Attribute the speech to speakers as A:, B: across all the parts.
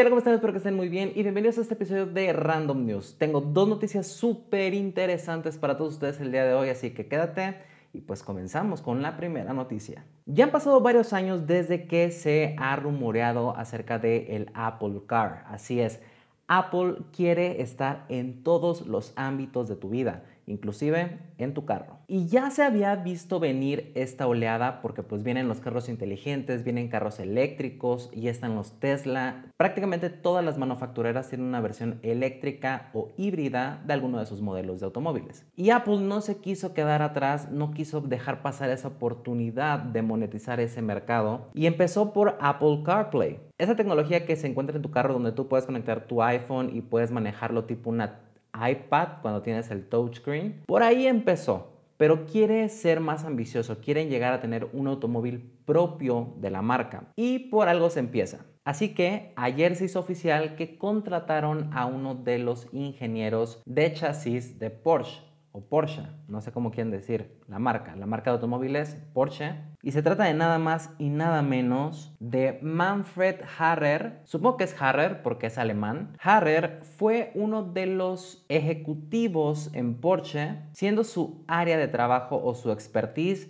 A: hola, ¿cómo están? Espero que estén muy bien y bienvenidos a este episodio de Random News. Tengo dos noticias súper interesantes para todos ustedes el día de hoy, así que quédate y pues comenzamos con la primera noticia. Ya han pasado varios años desde que se ha rumoreado acerca del el Apple Car, así es. Apple quiere estar en todos los ámbitos de tu vida inclusive en tu carro. Y ya se había visto venir esta oleada porque pues vienen los carros inteligentes, vienen carros eléctricos, y están los Tesla. Prácticamente todas las manufactureras tienen una versión eléctrica o híbrida de alguno de sus modelos de automóviles. Y Apple no se quiso quedar atrás, no quiso dejar pasar esa oportunidad de monetizar ese mercado y empezó por Apple CarPlay. Esa tecnología que se encuentra en tu carro donde tú puedes conectar tu iPhone y puedes manejarlo tipo una iPad, cuando tienes el touchscreen. Por ahí empezó, pero quiere ser más ambicioso, quieren llegar a tener un automóvil propio de la marca y por algo se empieza. Así que ayer se hizo oficial que contrataron a uno de los ingenieros de chasis de Porsche o Porsche, no sé cómo quieren decir, la marca, la marca de automóviles Porsche. Y se trata de nada más y nada menos de Manfred Harrer. Supongo que es Harrer porque es alemán. Harrer fue uno de los ejecutivos en Porsche, siendo su área de trabajo o su expertise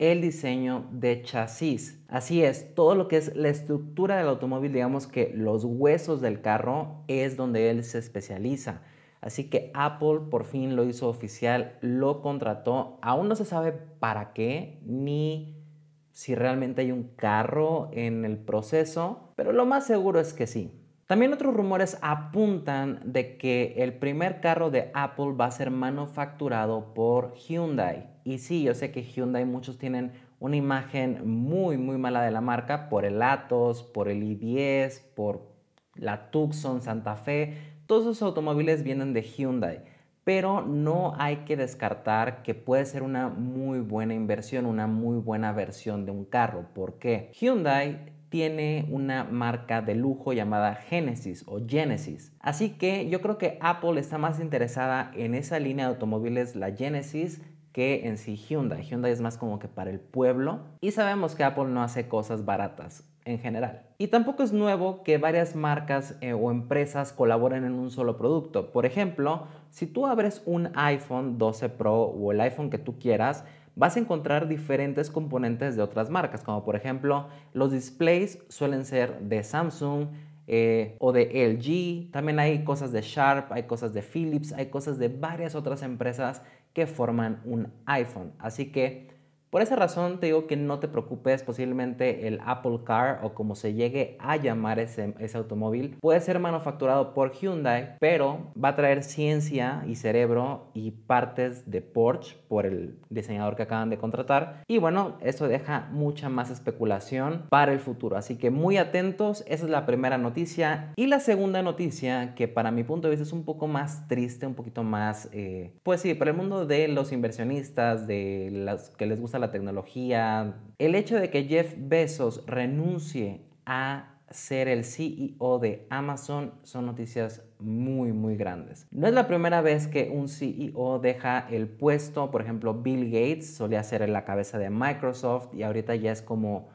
A: el diseño de chasis. Así es, todo lo que es la estructura del automóvil, digamos que los huesos del carro, es donde él se especializa Así que Apple por fin lo hizo oficial, lo contrató. Aún no se sabe para qué ni si realmente hay un carro en el proceso, pero lo más seguro es que sí. También otros rumores apuntan de que el primer carro de Apple va a ser manufacturado por Hyundai. Y sí, yo sé que Hyundai muchos tienen una imagen muy muy mala de la marca por el Atos, por el i10, por la Tucson, Santa Fe, todos esos automóviles vienen de Hyundai, pero no hay que descartar que puede ser una muy buena inversión, una muy buena versión de un carro. ¿Por qué? Hyundai tiene una marca de lujo llamada Genesis o Genesis. Así que yo creo que Apple está más interesada en esa línea de automóviles, la Genesis, que en sí Hyundai. Hyundai es más como que para el pueblo y sabemos que Apple no hace cosas baratas en general. Y tampoco es nuevo que varias marcas eh, o empresas colaboren en un solo producto. Por ejemplo, si tú abres un iPhone 12 Pro o el iPhone que tú quieras, vas a encontrar diferentes componentes de otras marcas, como por ejemplo los displays suelen ser de Samsung, eh, o de LG. También hay cosas de Sharp, hay cosas de Philips, hay cosas de varias otras empresas que forman un iPhone. Así que por esa razón te digo que no te preocupes, posiblemente el Apple Car o como se llegue a llamar ese, automóvil puede ser manufacturado por Hyundai, pero va a traer ciencia y cerebro y partes de Porsche por el diseñador que acaban de contratar. Y bueno, eso deja mucha más especulación para el futuro. Así que muy atentos, esa es la primera noticia. Y la segunda noticia, que para mi punto de vista es un poco más triste, un poquito más, eh, pues sí, para el mundo de los inversionistas, de los que les gusta la tecnología. El hecho de que Jeff Bezos renuncie a ser el CEO de Amazon son noticias muy muy grandes. No es la primera vez que un CEO deja el puesto, por ejemplo Bill Gates solía ser la cabeza de Microsoft y ahorita ya es como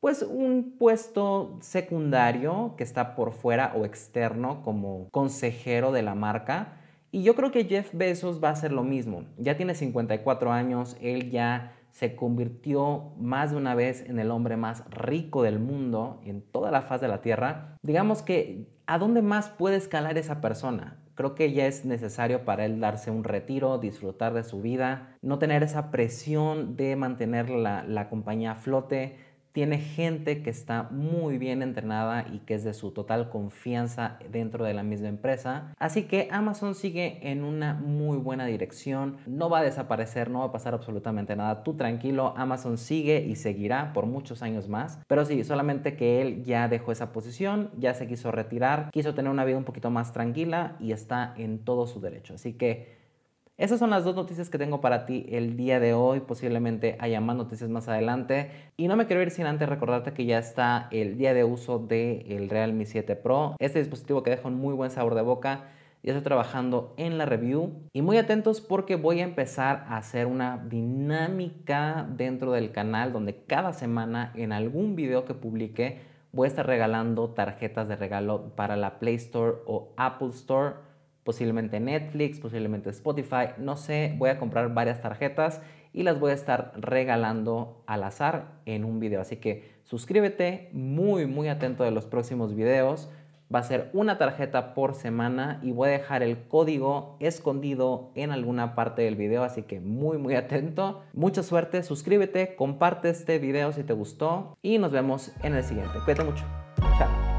A: pues un puesto secundario que está por fuera o externo como consejero de la marca. Y yo creo que Jeff Bezos va a hacer lo mismo. Ya tiene 54 años, él ya se convirtió más de una vez en el hombre más rico del mundo y en toda la faz de la Tierra, digamos que ¿a dónde más puede escalar esa persona? Creo que ya es necesario para él darse un retiro, disfrutar de su vida, no tener esa presión de mantener la, la compañía a flote, tiene gente que está muy bien entrenada y que es de su total confianza dentro de la misma empresa. Así que Amazon sigue en una muy buena dirección. No va a desaparecer, no va a pasar absolutamente nada. Tú tranquilo, Amazon sigue y seguirá por muchos años más. Pero sí, solamente que él ya dejó esa posición, ya se quiso retirar, quiso tener una vida un poquito más tranquila y está en todo su derecho. Así que... Esas son las dos noticias que tengo para ti el día de hoy. Posiblemente haya más noticias más adelante. Y no me quiero ir sin antes recordarte que ya está el día de uso del Real Realme 7 Pro. Este dispositivo que deja un muy buen sabor de boca. Ya estoy trabajando en la review. Y muy atentos porque voy a empezar a hacer una dinámica dentro del canal donde cada semana en algún video que publique voy a estar regalando tarjetas de regalo para la Play Store o Apple Store posiblemente Netflix, posiblemente Spotify, no sé, voy a comprar varias tarjetas y las voy a estar regalando al azar en un video. Así que suscríbete, muy muy atento de los próximos videos. Va a ser una tarjeta por semana y voy a dejar el código escondido en alguna parte del video, así que muy muy atento. Mucha suerte, suscríbete, comparte este video si te gustó y nos vemos en el siguiente. Cuídate mucho. Chao.